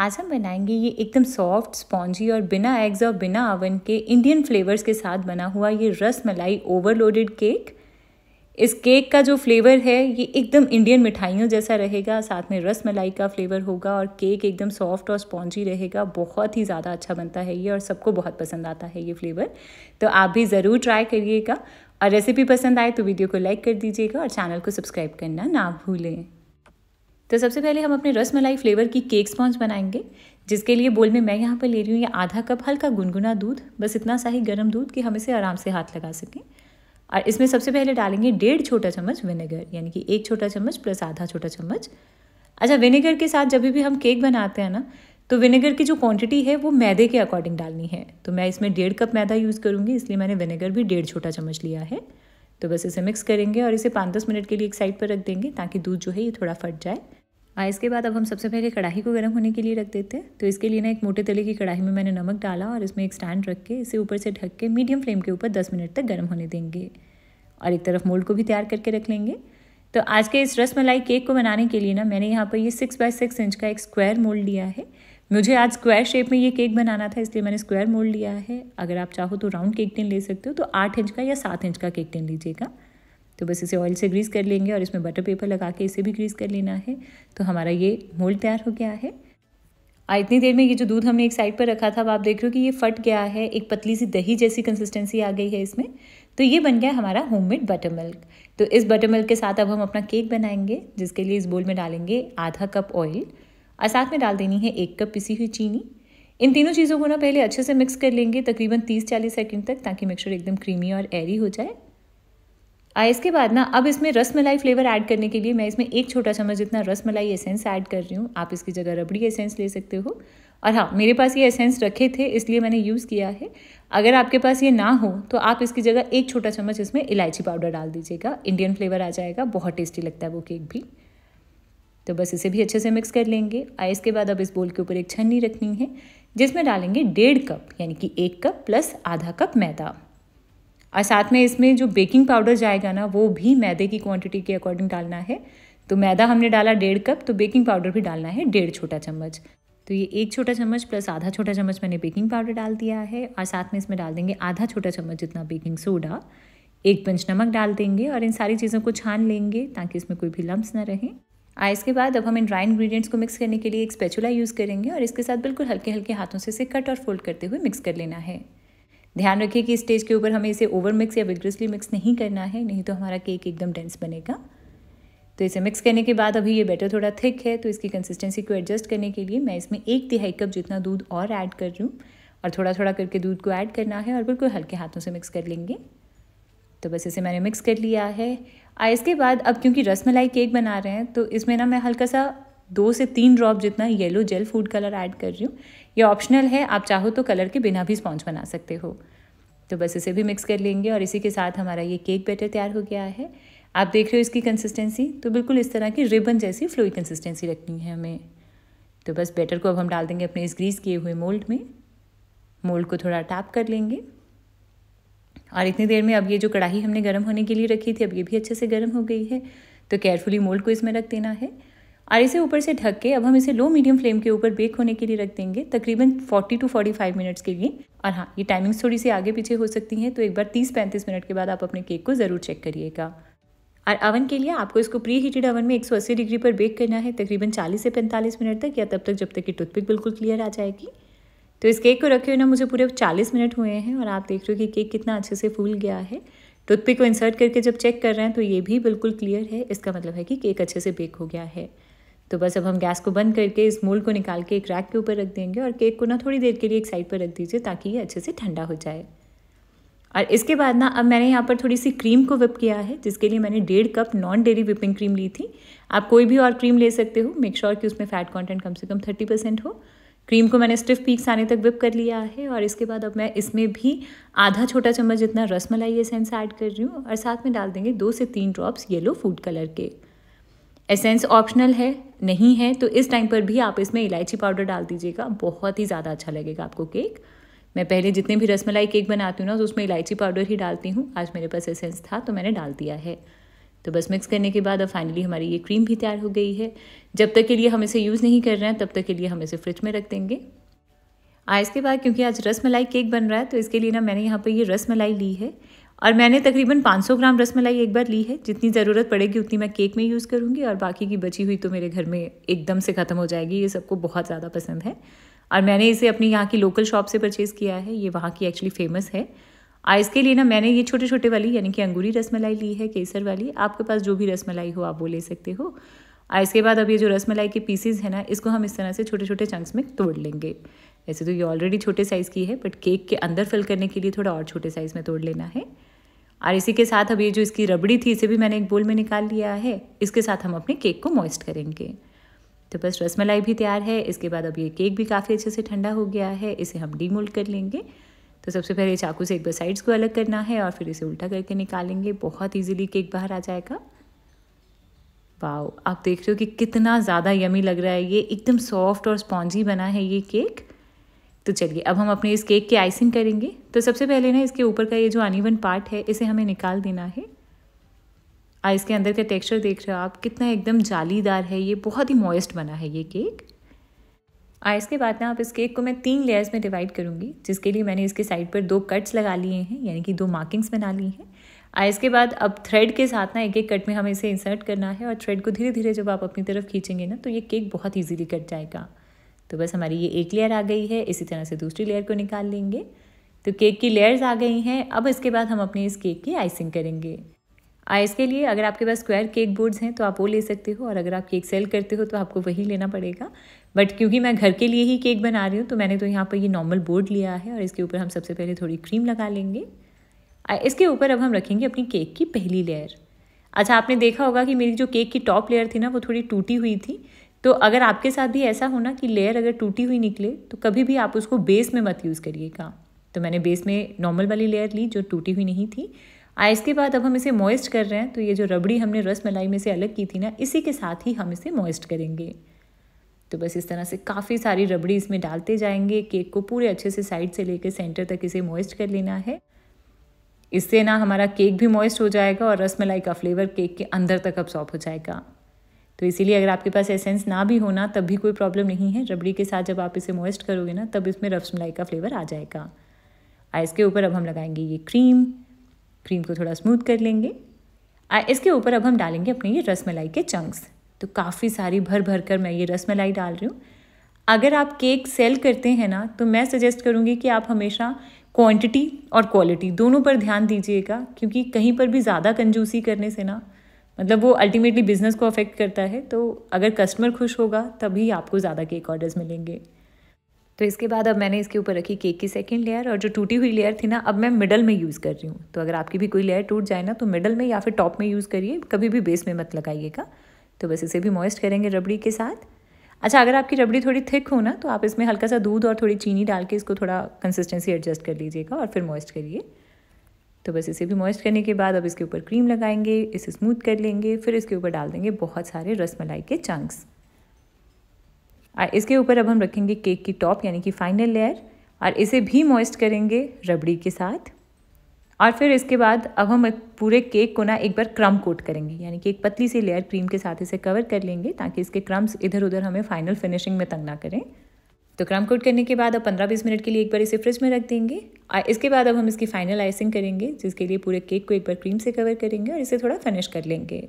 आज हम बनाएंगे ये एकदम सॉफ्ट स्पॉन्जी और बिना एग्स और बिना अवन के इंडियन फ्लेवर्स के साथ बना हुआ ये रस मलाई ओवरलोडेड केक इस केक का जो फ्लेवर है ये एकदम इंडियन मिठाइयों जैसा रहेगा साथ में रस मलाई का फ्लेवर होगा और केक एकदम सॉफ्ट और स्पॉन्जी रहेगा बहुत ही ज़्यादा अच्छा बनता है ये और सबको बहुत पसंद आता है ये फ्लेवर तो आप भी ज़रूर ट्राई करिएगा और रेसिपी पसंद आए तो वीडियो को लाइक कर दीजिएगा और चैनल को सब्सक्राइब करना ना भूलें तो सबसे पहले हम अपने रस मलाई फ्लेवर की केक स्पॉन्ज बनाएंगे जिसके लिए बोल में मैं यहाँ पर ले रही हूँ ये आधा कप हल्का गुनगुना दूध बस इतना सा ही गर्म दूध कि हम इसे आराम से हाथ लगा सकें और इसमें सबसे पहले डालेंगे डेढ़ छोटा चम्मच विनेगर यानी कि एक छोटा चम्मच प्लस आधा छोटा चम्मच अच्छा विनेगर के साथ जब भी हम केक बनाते हैं ना तो विनेगर की जो क्वांटिटी है वो मैदे के अकॉर्डिंग डालनी है तो मैं इसमें डेढ़ कप मैदा यूज़ करूँगी इसलिए मैंने विनेगर भी डेढ़ छोटा चम्मच लिया है तो बस इसे मिक्स करेंगे और इसे पाँच दस मिनट के लिए एक साइड पर रख देंगे ताकि दूध जो है ये थोड़ा फट जाए हाँ, इसके बाद अब हम सबसे पहले कढ़ाई को गर्म होने के लिए रख देते हैं तो इसके लिए ना एक मोटे तले की कढ़ाई में मैंने नमक डाला और इसमें एक स्टैंड रख के इसे ऊपर से ढक के मीडियम फ्लेम के ऊपर दस मिनट तक गर्म होने देंगे और एक तरफ मोल्ड को भी तैयार करके रख लेंगे तो आज के इस रस मलाई केक को बनाने के लिए ना मैंने यहाँ पर ये सिक्स बाय सिक्स इंच का एक स्क्वायर मोल्ड लिया है मुझे आज स्क्वायर शेप में ये केक बनाना था इसलिए मैंने स्क्वायर मोल्ड लिया है अगर आप चाहो तो राउंड केक टिन ले सकते हो तो आठ इंच का या सात इंच का केक टिन लीजिएगा तो बस इसे ऑयल से ग्रीस कर लेंगे और इसमें बटर पेपर लगा के इसे भी ग्रीस कर लेना है तो हमारा ये मोल्ड तैयार हो गया है आ इतनी देर में ये जो दूध हमने एक साइड पर रखा था अब आप देख रहे हो कि ये फट गया है एक पतली सी दही जैसी कंसिस्टेंसी आ गई है इसमें तो ये बन गया हमारा होममेड बटर मिल्क तो इस बटर मिल्क के साथ अब हम अपना केक बनाएंगे जिसके लिए इस बोल में डालेंगे आधा कप ऑयल और साथ में डाल देनी है एक कप पिसी हुई चीनी इन तीनों चीज़ों को ना पहले अच्छे से मिक्स कर लेंगे तकरीबन 30-40 सेकंड तक ताकि मिक्सचर एकदम क्रीमी और एरी हो जाए आया इसके बाद ना अब इसमें रस मलाई फ्लेवर ऐड करने के लिए मैं इसमें एक छोटा चम्मच जितना रस मलाई एसेंस ऐड कर रही हूँ आप इसकी जगह रबड़ी एसेंस ले सकते हो और हाँ मेरे पास ये एसेंस रखे थे इसलिए मैंने यूज़ किया है अगर आपके पास ये ना हो तो आप इसकी जगह एक छोटा चम्मच इसमें इलायची पाउडर डाल दीजिएगा इंडियन फ्लेवर आ जाएगा बहुत टेस्टी लगता है वो केक भी तो बस इसे भी अच्छे से मिक्स कर लेंगे और इसके बाद अब इस बोल के ऊपर एक छन्नी रखनी है जिसमें डालेंगे डेढ़ कप यानी कि एक कप प्लस आधा कप मैदा और साथ में इसमें जो बेकिंग पाउडर जाएगा ना वो भी मैदे की क्वांटिटी के अकॉर्डिंग डालना है तो मैदा हमने डाला डेढ़ कप तो बेकिंग पाउडर भी डालना है डेढ़ छोटा चम्मच तो ये एक छोटा चम्मच प्लस आधा छोटा चम्मच मैंने बेकिंग पाउडर डाल दिया है और साथ में इसमें डाल देंगे आधा छोटा चम्मच जितना बेकिंग सोडा एक पंच नमक डाल देंगे और इन सारी चीज़ों को छान लेंगे ताकि इसमें कोई भी लम्ब्स ना रहें आ इसके बाद अब हम इन ड्राई इंग्रेडिएंट्स को मिक्स करने के लिए एक स्पेचुला यूज़ करेंगे और इसके साथ बिल्कुल हल्के हल्के हाथों से इसे कट और फोल्ड करते हुए मिक्स कर लेना है ध्यान रखिए कि स्टेज के ऊपर हमें इसे ओवर मिक्स या विग्रेसली मिक्स नहीं करना है नहीं तो हमारा केक एकदम डेंस बनेगा तो इसे मिक्स करने के बाद अभी ये बैटर थोड़ा थिक है तो इसकी कंसिस्टेंसी को एडजस्ट करने के लिए मैं इसमें एक तिहाई कप जितना दूध और ऐड कर रही हूँ और थोड़ा थोड़ा करके दूध को ऐड करना है और बिल्कुल हल्के हाथों से मिक्स कर लेंगे तो बस इसे मैंने मिक्स कर लिया है आ इसके बाद अब क्योंकि रसमलाई केक बना रहे हैं तो इसमें ना मैं हल्का सा दो से तीन ड्रॉप जितना yellow gel food colour add कर रही हूँ ये ऑप्शनल है आप चाहो तो कलर के बिना भी स्पॉन्ज बना सकते हो तो बस इसे भी मिक्स कर लेंगे और इसी के साथ हमारा ये केक बैटर तैयार हो गया है आप देख रहे हो इसकी कंसिस्टेंसी तो बिल्कुल इस तरह की रिबन जैसी फ्लोई कंसिस्टेंसी रखनी है हमें तो बस बैटर को अब हम डाल देंगे अपने इस ग्रीस किए हुए मोल्ड में मोल्ड को थोड़ा टैप कर लेंगे और इतनी देर में अब ये जो कढ़ाई हमने गर्म होने के लिए रखी थी अब ये भी अच्छे से गर्म हो गई है तो केयरफुली मोल्ड को इसमें रख देना है और इसे ऊपर से ढक के अब हम इसे लो मीडियम फ्लेम के ऊपर बेक होने के लिए रख देंगे तकरीबन 40 टू 45 मिनट्स के लिए और हाँ ये टाइमिंग्स थोड़ी सी आगे पीछे हो सकती हैं तो एक बार 30 पैंतीस मिनट के बाद आप अपने केक को ज़रूर चेक करिएगा और अवन के लिए आपको इसको प्री हीटेड अवन में 180 डिग्री पर बेक करना है तकरीबन 40 से 45 मिनट तक या तब तक जब तक कि टूथपिक बिल्कुल क्लियर आ जाएगी तो इस केक को रखे हुए ना मुझे पूरे 40 मिनट हुए हैं और आप देख रहे हो कि केक कितना अच्छे से फूल गया है टूथपिक को इंसर्ट करके जब चेक कर रहे हैं तो ये भी बिल्कुल क्लियर है इसका मतलब है कि केक अच्छे से बेक हो गया है तो बस अब हम गैस को बंद करके इस मोल्ड को निकाल के एक रैक के ऊपर रख देंगे और केक को ना थोड़ी देर के लिए एक साइड पर रख दीजिए ताकि ये अच्छे से ठंडा हो जाए और इसके बाद ना अब मैंने यहाँ पर थोड़ी सी क्रीम को विप किया है जिसके लिए मैंने डेढ़ cup non dairy whipping cream ली थी आप कोई भी और क्रीम ले सकते हो मेक श्योर sure कि उसमें फैट कंटेंट कम से कम थर्टी परसेंट हो क्रीम को मैंने स्टिफ पीक्स आने तक विप कर लिया है और इसके बाद अब मैं इसमें भी आधा छोटा चम्मच जितना रसमलाई एसेंस ऐड कर रही हूँ और साथ में डाल देंगे दो से तीन ड्रॉप्स येलो फूड कलर के एसेंस ऑप्शनल है नहीं है तो इस टाइम पर भी आप इसमें इलायची पाउडर डाल दीजिएगा बहुत ही ज़्यादा अच्छा लगेगा आपको केक मैं पहले जितने भी रसमलाई केक बनाती हूँ ना तो उसमें इलायची पाउडर ही डालती हूँ आज मेरे पास एसेंस था तो मैंने डाल दिया है तो बस मिक्स करने के बाद अब फाइनली हमारी ये क्रीम भी तैयार हो गई है जब तक के लिए हम इसे यूज़ नहीं कर रहे हैं तब तक के लिए हम इसे फ्रिज में रख देंगे आज के बाद क्योंकि आज रस मलाई केक बन रहा है तो इसके लिए ना मैंने यहाँ पर ये रस मलाई ली है और मैंने तकरीबन 500 ग्राम रसमलाई एक बार ली है जितनी ज़रूरत पड़ेगी उतनी मैं केक में यूज़ करूँगी और बाकी की बची हुई तो मेरे घर में एकदम से ख़त्म हो जाएगी ये सबको बहुत ज़्यादा पसंद है और मैंने इसे अपनी यहाँ की लोकल शॉप से परचेज़ किया है ये वहाँ की एक्चुअली फेमस है आइस के लिए ना मैंने ये छोटे छोटे वाली यानी कि अंगूरी रसमलाई ली है केसर वाली आपके पास जो भी रसमलाई हो आप वो ले सकते हो और इसके बाद अब ये जो रसमलाई के पीसीज है ना इसको हम इस तरह से छोटे छोटे चंक्स में तोड़ लेंगे ऐसे तो ये ऑलरेडी छोटे साइज़ की है बट केक के अंदर फिल करने के लिए थोड़ा और छोटे साइज़ में तोड़ लेना है और इसी के साथ अब ये जो इसकी रबड़ी थी इसे भी मैंने एक बोल में निकाल लिया है इसके साथ हम अपने केक को मॉइस्ट करेंगे तो बस रसमलाई भी तैयार है इसके बाद अब ये केक भी काफ़ी अच्छे से ठंडा हो गया है इसे हम डीमोल्ड कर लेंगे तो सबसे पहले चाकू से एक बार साइड्स को अलग करना है और फिर इसे उल्टा करके निकालेंगे बहुत ईजिली केक बाहर आ जाएगा वाओ आप देख रहे हो कि कितना ज़्यादा यमी लग रहा है ये एकदम सॉफ्ट और स्पॉन्जी बना है ये केक तो चलिए अब हम अपने इस केक की आइसिंग करेंगे तो सबसे पहले ना इसके ऊपर का ये जो अनिवन पार्ट है इसे हमें निकाल देना है और इसके अंदर का टेक्सचर देख रहे हो आप कितना एकदम जालीदार है ये बहुत ही मॉइस्ट बना है ये केक आइस के बाद ना आप इस केक को मैं तीन लेयर्स में डिवाइड करूँगी जिसके लिए मैंने इसके साइड पर दो कट्स लगा लिए हैं यानी कि दो मार्किंग्स बना ली हैं आइज़ इसके बाद अब थ्रेड के साथ ना एक एक कट में हमें इसे इंसर्ट करना है और थ्रेड को धीरे धीरे जब आप अपनी तरफ खींचेंगे ना तो ये केक बहुत ईजीली कट जाएगा तो बस हमारी ये एक लेयर आ गई है इसी तरह से दूसरी लेयर को निकाल लेंगे तो केक की लेयर्स आ गई हैं अब इसके बाद हम अपने इस केक की आइसिंग करेंगे आइस के लिए अगर आपके पास स्क्वायर केक बोर्ड्स हैं तो आप वो ले सकते हो और अगर आप केक सेल करते हो तो आपको वही लेना पड़ेगा बट क्योंकि मैं घर के लिए ही केक बना रही हूँ तो मैंने तो यहाँ पर ये नॉर्मल बोर्ड लिया है और इसके ऊपर हम सबसे पहले थोड़ी क्रीम लगा लेंगे इसके ऊपर अब हम रखेंगे अपनी केक की पहली लेयर अच्छा आपने देखा होगा कि मेरी जो केक की टॉप लेयर थी ना वो थोड़ी टूटी हुई थी तो अगर आपके साथ भी ऐसा हो ना कि लेयर अगर टूटी हुई निकले तो कभी भी आप उसको बेस में मत यूज़ करिएगा तो मैंने बेस में नॉर्मल वाली लेयर ली जो टूटी हुई नहीं थी आ इसके बाद अब हम इसे मॉइस्ट कर रहे हैं तो ये जो रबड़ी हमने रस मलाई में से अलग की थी ना इसी के साथ ही हम इसे मॉइस्ट करेंगे तो बस इस तरह से काफ़ी सारी रबड़ी इसमें डालते जाएंगे केक को पूरे अच्छे से साइड से लेकर सेंटर तक इसे मॉइस्ट कर लेना है इससे ना हमारा केक भी मॉइस्ट हो जाएगा और रसमलाई का फ्लेवर केक के अंदर तक अब्सॉर्ब हो जाएगा तो इसीलिए अगर आपके पास एसेंस ना भी होना तब भी कोई प्रॉब्लम नहीं है रबड़ी के साथ जब आप इसे मॉइस्ट करोगे ना तब इसमें रसमलाई का फ्लेवर आ जाएगा आइस के ऊपर अब हम लगाएंगे ये क्रीम क्रीम को थोड़ा स्मूथ कर लेंगे आइस के ऊपर अब हम डालेंगे अपने ये रसमलाई के चंक्स तो काफ़ी सारी भर भर कर मैं ये रसमलाई डाल रही हूँ अगर आप केक सेल करते हैं ना तो मैं सजेस्ट करूँगी कि आप हमेशा क्वांटिटी और क्वालिटी दोनों पर ध्यान दीजिएगा क्योंकि कहीं पर भी ज़्यादा कंजूसी करने से ना मतलब वो अल्टीमेटली बिज़नेस को अफेक्ट करता है तो अगर कस्टमर खुश होगा तभी आपको ज़्यादा केक ऑर्डर्स मिलेंगे तो इसके बाद अब मैंने इसके ऊपर रखी केक की सेकेंड लेयर और जो टूटी हुई लेयर थी ना अब मैं मिडल में यूज़ कर रही हूँ तो अगर आपकी भी कोई लेयर टूट जाए ना तो मिडल में या फिर टॉप में यूज़ करिए कभी भी बेस में मत लगाइएगा तो बस इसे भी मॉइस्ट करेंगे रबड़ी के साथ अच्छा अगर आपकी रबड़ी थोड़ी थिक हो ना तो आप इसमें हल्का सा दूध और थोड़ी चीनी डाल के इसको थोड़ा कंसिस्टेंसी एडजस्ट कर लीजिएगा और फिर मॉइस्ट करिए तो बस इसे भी मॉइस्ट करने के बाद अब इसके ऊपर क्रीम लगाएंगे इसे स्मूथ कर लेंगे फिर इसके ऊपर डाल देंगे बहुत सारे रसमलाई के चंक्स इसके ऊपर अब हम रखेंगे केक की टॉप यानी कि फाइनल लेयर और इसे भी मॉइस्ट करेंगे रबड़ी के साथ और फिर इसके बाद अब हम पूरे केक को ना एक बार क्रम कोट करेंगे यानी कि एक पतली सी लेयर क्रीम के साथ इसे कवर कर लेंगे ताकि इसके क्रम्स इधर उधर हमें फाइनल फिनिशिंग में तंग ना करें तो क्रम कोट करने के बाद अब पंद्रह बीस मिनट के लिए एक बार इसे फ्रिज में रख देंगे और इसके बाद अब हम इसकी फाइनल आइसिंग करेंगे जिसके लिए पूरे केक को एक बार क्रीम से कवर करेंगे और इसे थोड़ा फिनिश कर लेंगे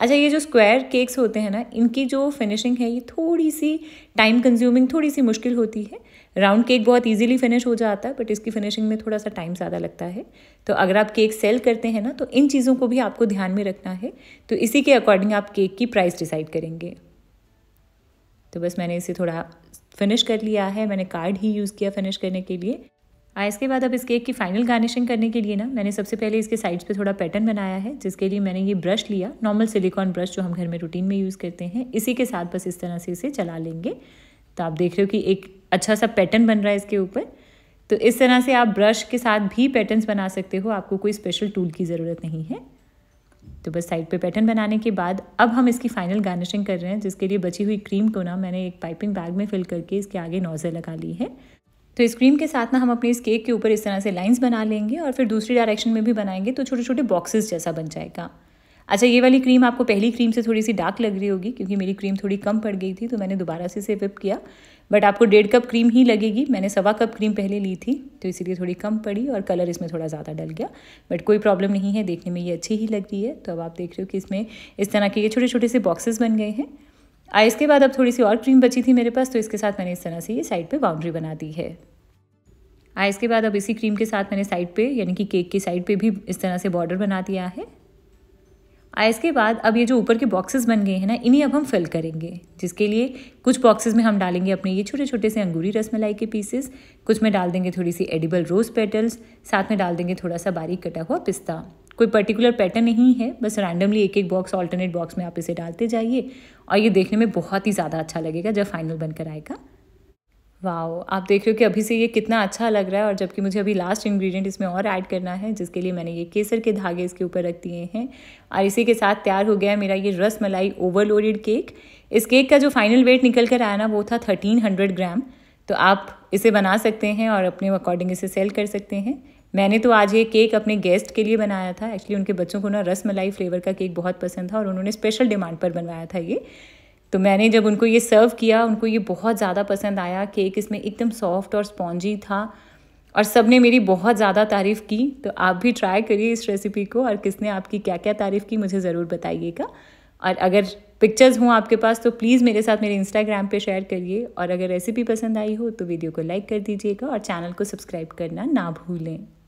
अच्छा ये जो स्क्वायर केक्स होते हैं ना इनकी जो फिनिशिंग है ये थोड़ी सी टाइम कंज्यूमिंग थोड़ी सी मुश्किल होती है राउंड केक बहुत इजीली फिनिश हो जाता है बट इसकी फिनिशिंग में थोड़ा सा टाइम ज़्यादा लगता है तो अगर आप केक सेल करते हैं ना तो इन चीज़ों को भी आपको ध्यान में रखना है तो इसी के अकॉर्डिंग आप केक की प्राइस डिसाइड करेंगे तो बस मैंने इसे थोड़ा फिनिश कर लिया है मैंने कार्ड ही यूज़ किया फिनिश करने के लिए आ इसके बाद अब इस केक की फाइनल गार्निशिंग करने के लिए ना मैंने सबसे पहले इसके साइड्स पे थोड़ा पैटर्न बनाया है जिसके लिए मैंने ये ब्रश लिया नॉर्मल सिलिकॉन ब्रश जो हम घर में रूटीन में यूज़ करते हैं इसी के साथ बस इस तरह से इसे चला लेंगे तो आप देख रहे हो कि एक अच्छा सा पैटर्न बन रहा है इसके ऊपर तो इस तरह से आप ब्रश के साथ भी पैटर्न बना सकते हो आपको कोई स्पेशल टूल की ज़रूरत नहीं है तो बस साइड पर पैटर्न बनाने के बाद अब हम इसकी फाइनल गार्निशिंग कर रहे हैं जिसके लिए बची हुई क्रीम को ना मैंने एक पाइपिंग बैग में फिल करके इसके आगे नोज़े लगा ली है तो इस क्रीम के साथ ना हम अपने इस केक के ऊपर इस तरह से लाइंस बना लेंगे और फिर दूसरी डायरेक्शन में भी बनाएंगे तो छोटे छोटे बॉक्सेस जैसा बन जाएगा अच्छा ये वाली क्रीम आपको पहली क्रीम से थोड़ी सी डार्क लग रही होगी क्योंकि मेरी क्रीम थोड़ी कम पड़ गई थी तो मैंने दोबारा से इसे विप किया बट आपको डेढ़ कप क्रीम ही लगेगी मैंने सवा कप क्रीम पहले ली थी तो इसीलिए थोड़ी कम पड़ी और कलर इसमें थोड़ा ज़्यादा डल गया बट कोई प्रॉब्लम नहीं है देखने में ये अच्छी ही लग रही है तो अब आप देख रहे हो कि इसमें इस तरह के ये छोटे छोटे से बॉक्सेस बन गए हैं आ इसके बाद अब थोड़ी सी और क्रीम बची थी मेरे पास तो इसके साथ मैंने इस तरह से ये साइड पे बाउंड्री बना दी है आ इसके बाद अब इसी क्रीम के साथ मैंने साइड पे यानी कि केक के साइड पे भी इस तरह से बॉर्डर बना दिया है आ इसके बाद अब ये जो ऊपर के बॉक्सेस बन गए हैं ना इन्हीं अब हम फिल करेंगे जिसके लिए कुछ बॉक्सेस में हम डालेंगे अपने ये छोटे छोटे से अंगूरी रसमलाई के पीसेस कुछ में डाल देंगे थोड़ी सी एडिबल रोज़ पेटल्स साथ में डाल देंगे थोड़ा सा बारीक कटा हुआ पिस्ता कोई पर्टिकुलर पैटर्न नहीं है बस रैंडमली एक एक बॉक्स ऑल्टरनेट बॉक्स में आप इसे डालते जाइए और ये देखने में बहुत ही ज़्यादा अच्छा लगेगा जब फाइनल बनकर आएगा वाह आप देख रहे हो कि अभी से ये कितना अच्छा लग रहा है और जबकि मुझे अभी लास्ट इंग्रेडिएंट इसमें और ऐड करना है जिसके लिए मैंने ये केसर के धागे इसके ऊपर रख दिए हैं और इसी के साथ तैयार हो गया है मेरा ये रस मलाई ओवरलोडेड केक इस केक का जो फाइनल वेट निकल कर आया ना वो था थर्टीन हंड्रेड ग्राम तो आप इसे बना सकते हैं और अपने अकॉर्डिंग इसे सेल कर सकते हैं मैंने तो आज ये केक अपने गेस्ट के लिए बनाया था एक्चुअली उनके बच्चों को ना रस मलाई फ्लेवर का केक बहुत पसंद था और उन्होंने स्पेशल डिमांड पर बनवाया था ये तो मैंने जब उनको ये सर्व किया उनको ये बहुत ज़्यादा पसंद आया केक इसमें एकदम सॉफ्ट और स्पॉन्जी था और सब ने मेरी बहुत ज़्यादा तारीफ़ की तो आप भी ट्राई करिए इस रेसिपी को और किसने आपकी क्या क्या तारीफ़ की मुझे ज़रूर बताइएगा और अगर पिक्चर्स हों आपके पास तो प्लीज़ मेरे साथ मेरे इंस्टाग्राम पे शेयर करिए और अगर रेसिपी पसंद आई हो तो वीडियो को लाइक कर दीजिएगा और चैनल को सब्सक्राइब करना ना भूलें